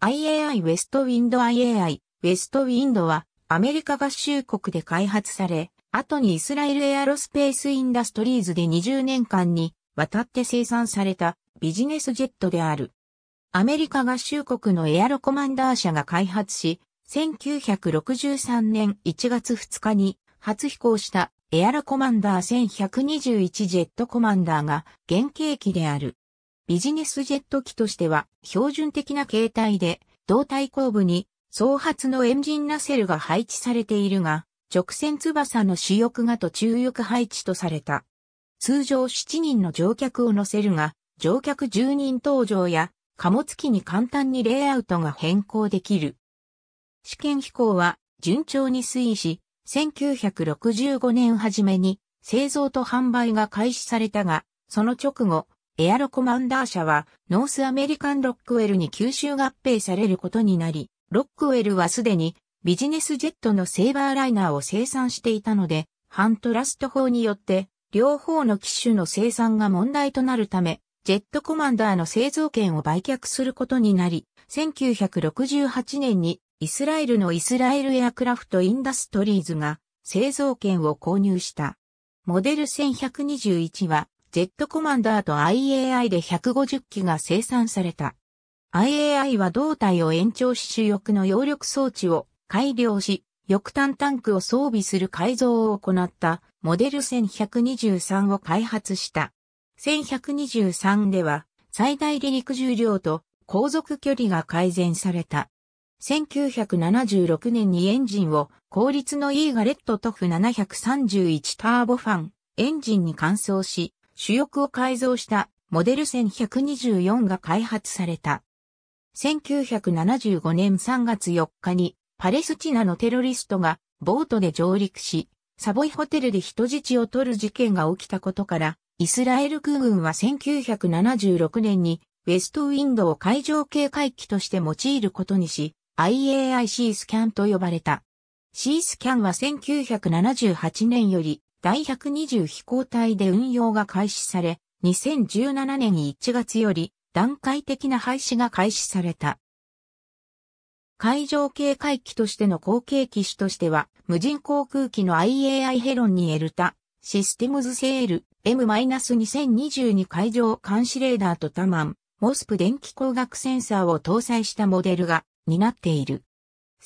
IAI ウェストウィンド IAI ウェストウィンドはアメリカ合衆国で開発され、後にイスラエルエアロスペースインダストリーズで20年間にわたって生産されたビジネスジェットである。アメリカ合衆国のエアロコマンダー社が開発し、1963年1月2日に初飛行したエアロコマンダー1121ジェットコマンダーが原型機である。ビジネスジェット機としては標準的な形態で、胴体後部に双発のエンジンナセルが配置されているが、直線翼の主翼がと中翼配置とされた。通常7人の乗客を乗せるが、乗客10人搭乗や貨物機に簡単にレイアウトが変更できる。試験飛行は順調に推移し、1965年初めに製造と販売が開始されたが、その直後、エアロコマンダー社は、ノースアメリカンロックウェルに吸収合併されることになり、ロックウェルはすでにビジネスジェットのセーバーライナーを生産していたので、ハントラスト法によって、両方の機種の生産が問題となるため、ジェットコマンダーの製造権を売却することになり、1968年にイスラエルのイスラエルエアクラフトインダストリーズが製造権を購入した。モデル1121は Z コマンダーと IAI で150機が生産された。IAI は胴体を延長し主翼の揚力装置を改良し、翼端タンクを装備する改造を行ったモデル1123を開発した。1123では最大離陸重量と航続距離が改善された。1976年にエンジンを効率のいいガレットトフ731ターボファンエンジンに換装し、主翼を改造したモデル1124が開発された。1975年3月4日にパレスチナのテロリストがボートで上陸し、サボイホテルで人質を取る事件が起きたことから、イスラエル空軍は1976年にウェストウィンドを海上警戒機として用いることにし、IAIC スキャンと呼ばれた。C スキャンは1978年より第120飛行隊で運用が開始され、2017年1月より段階的な廃止が開始された。海上警戒機としての後継機種としては、無人航空機の IAI ヘロンにエルタ、システムズセール、M-2022 海上監視レーダーとタマン、モスプ電気光学センサーを搭載したモデルが担っている。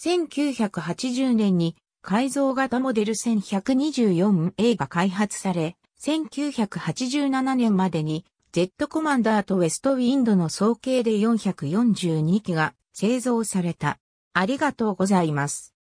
1980年に改造型モデル 1124A が開発され、1987年までに、Z コマンダーとウェストウィンドの総計で442機が製造された。ありがとうございます。